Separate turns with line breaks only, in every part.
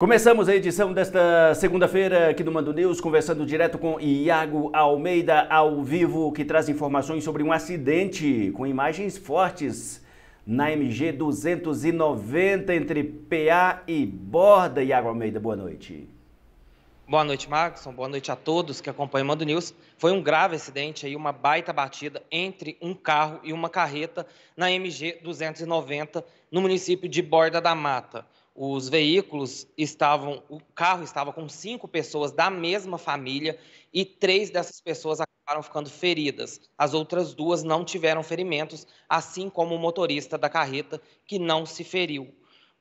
Começamos a edição desta segunda-feira aqui do Mando News, conversando direto com Iago Almeida, ao vivo, que traz informações sobre um acidente com imagens fortes na MG 290 entre PA e Borda. Iago Almeida, boa noite.
Boa noite, Maxon. Boa noite a todos que acompanham o Mando News. Foi um grave acidente aí, uma baita batida entre um carro e uma carreta na MG 290 no município de Borda da Mata os veículos estavam, o carro estava com cinco pessoas da mesma família e três dessas pessoas acabaram ficando feridas. As outras duas não tiveram ferimentos, assim como o motorista da carreta que não se feriu.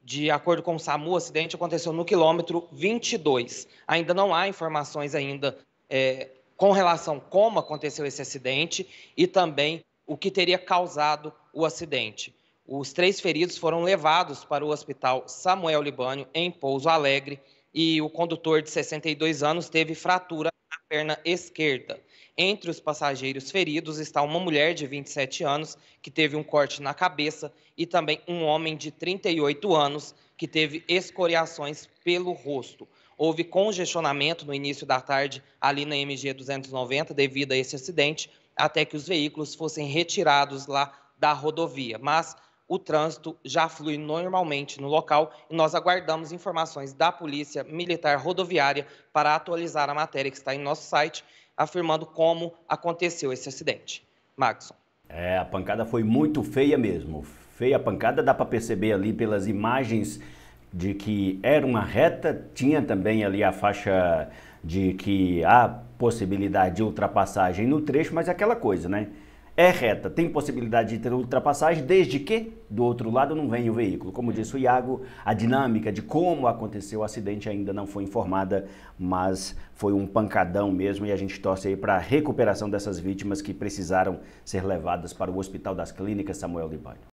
De acordo com o SAMU, o acidente aconteceu no quilômetro 22. Ainda não há informações ainda é, com relação como aconteceu esse acidente e também o que teria causado o acidente. Os três feridos foram levados para o hospital Samuel Libânio, em Pouso Alegre, e o condutor de 62 anos teve fratura na perna esquerda. Entre os passageiros feridos está uma mulher de 27 anos, que teve um corte na cabeça, e também um homem de 38 anos, que teve escoriações pelo rosto. Houve congestionamento no início da tarde ali na MG 290 devido a esse acidente, até que os veículos fossem retirados lá da rodovia. Mas o trânsito já flui normalmente no local e nós aguardamos informações da Polícia Militar Rodoviária para atualizar a matéria que está em nosso site, afirmando como aconteceu esse acidente. Maxon.
É, a pancada foi muito feia mesmo. Feia a pancada, dá para perceber ali pelas imagens de que era uma reta, tinha também ali a faixa de que há possibilidade de ultrapassagem no trecho, mas é aquela coisa, né? é reta, tem possibilidade de ter ultrapassagem, desde que do outro lado não venha o veículo. Como disse o Iago, a dinâmica de como aconteceu o acidente ainda não foi informada, mas foi um pancadão mesmo e a gente torce aí para a recuperação dessas vítimas que precisaram ser levadas para o Hospital das Clínicas Samuel Libânio.